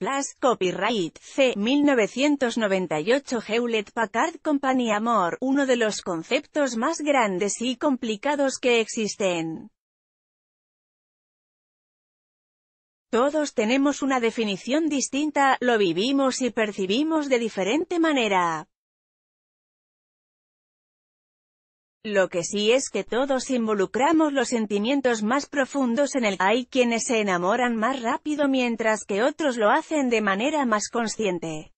Plus copyright, C. 1998 Hewlett Packard Company Amor, uno de los conceptos más grandes y complicados que existen. Todos tenemos una definición distinta, lo vivimos y percibimos de diferente manera. Lo que sí es que todos involucramos los sentimientos más profundos en el hay quienes se enamoran más rápido mientras que otros lo hacen de manera más consciente.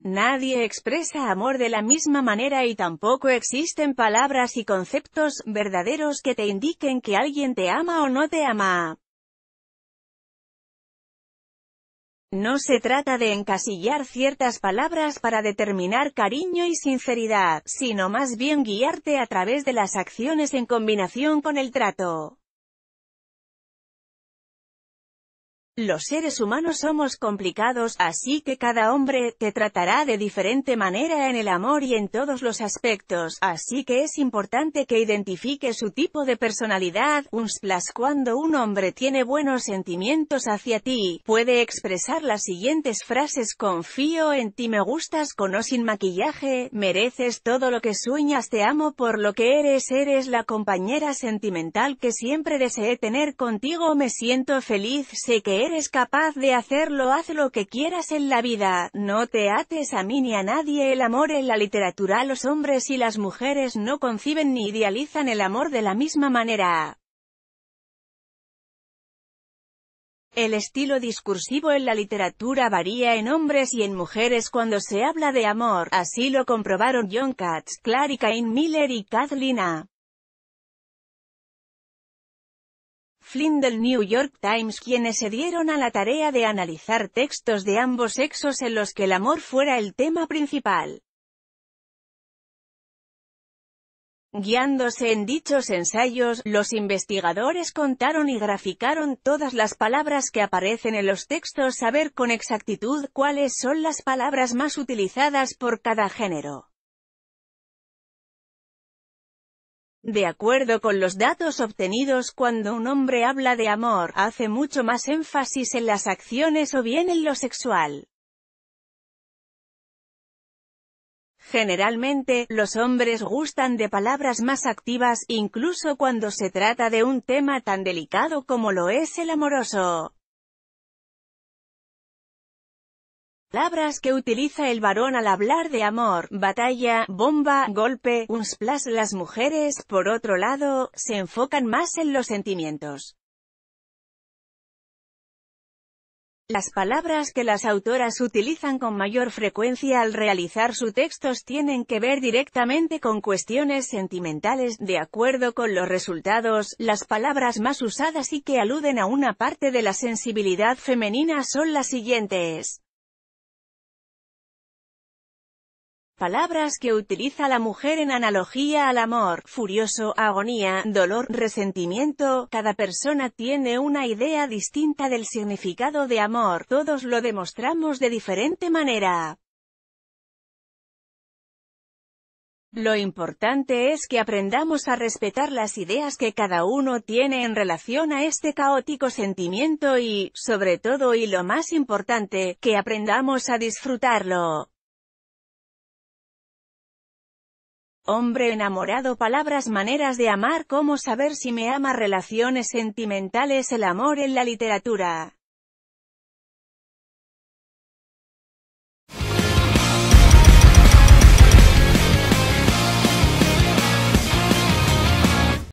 Nadie expresa amor de la misma manera y tampoco existen palabras y conceptos verdaderos que te indiquen que alguien te ama o no te ama. No se trata de encasillar ciertas palabras para determinar cariño y sinceridad, sino más bien guiarte a través de las acciones en combinación con el trato. Los seres humanos somos complicados, así que cada hombre te tratará de diferente manera en el amor y en todos los aspectos, así que es importante que identifique su tipo de personalidad. Un splash cuando un hombre tiene buenos sentimientos hacia ti, puede expresar las siguientes frases confío en ti me gustas con o sin maquillaje, mereces todo lo que sueñas te amo por lo que eres eres la compañera sentimental que siempre deseé tener contigo me siento feliz sé que eres capaz de hacerlo haz lo que quieras en la vida, no te ates a mí ni a nadie el amor en la literatura los hombres y las mujeres no conciben ni idealizan el amor de la misma manera. El estilo discursivo en la literatura varía en hombres y en mujeres cuando se habla de amor, así lo comprobaron John Katz, Clarica Miller y Kathleen A. Flynn del New York Times quienes se dieron a la tarea de analizar textos de ambos sexos en los que el amor fuera el tema principal. Guiándose en dichos ensayos, los investigadores contaron y graficaron todas las palabras que aparecen en los textos saber con exactitud cuáles son las palabras más utilizadas por cada género. De acuerdo con los datos obtenidos cuando un hombre habla de amor, hace mucho más énfasis en las acciones o bien en lo sexual. Generalmente, los hombres gustan de palabras más activas, incluso cuando se trata de un tema tan delicado como lo es el amoroso. Palabras que utiliza el varón al hablar de amor, batalla, bomba, golpe, un Las mujeres, por otro lado, se enfocan más en los sentimientos. Las palabras que las autoras utilizan con mayor frecuencia al realizar sus textos tienen que ver directamente con cuestiones sentimentales, de acuerdo con los resultados, las palabras más usadas y que aluden a una parte de la sensibilidad femenina son las siguientes. Palabras que utiliza la mujer en analogía al amor, furioso, agonía, dolor, resentimiento. Cada persona tiene una idea distinta del significado de amor, todos lo demostramos de diferente manera. Lo importante es que aprendamos a respetar las ideas que cada uno tiene en relación a este caótico sentimiento y, sobre todo y lo más importante, que aprendamos a disfrutarlo. Hombre enamorado Palabras maneras de amar Cómo saber si me ama Relaciones sentimentales El amor en la literatura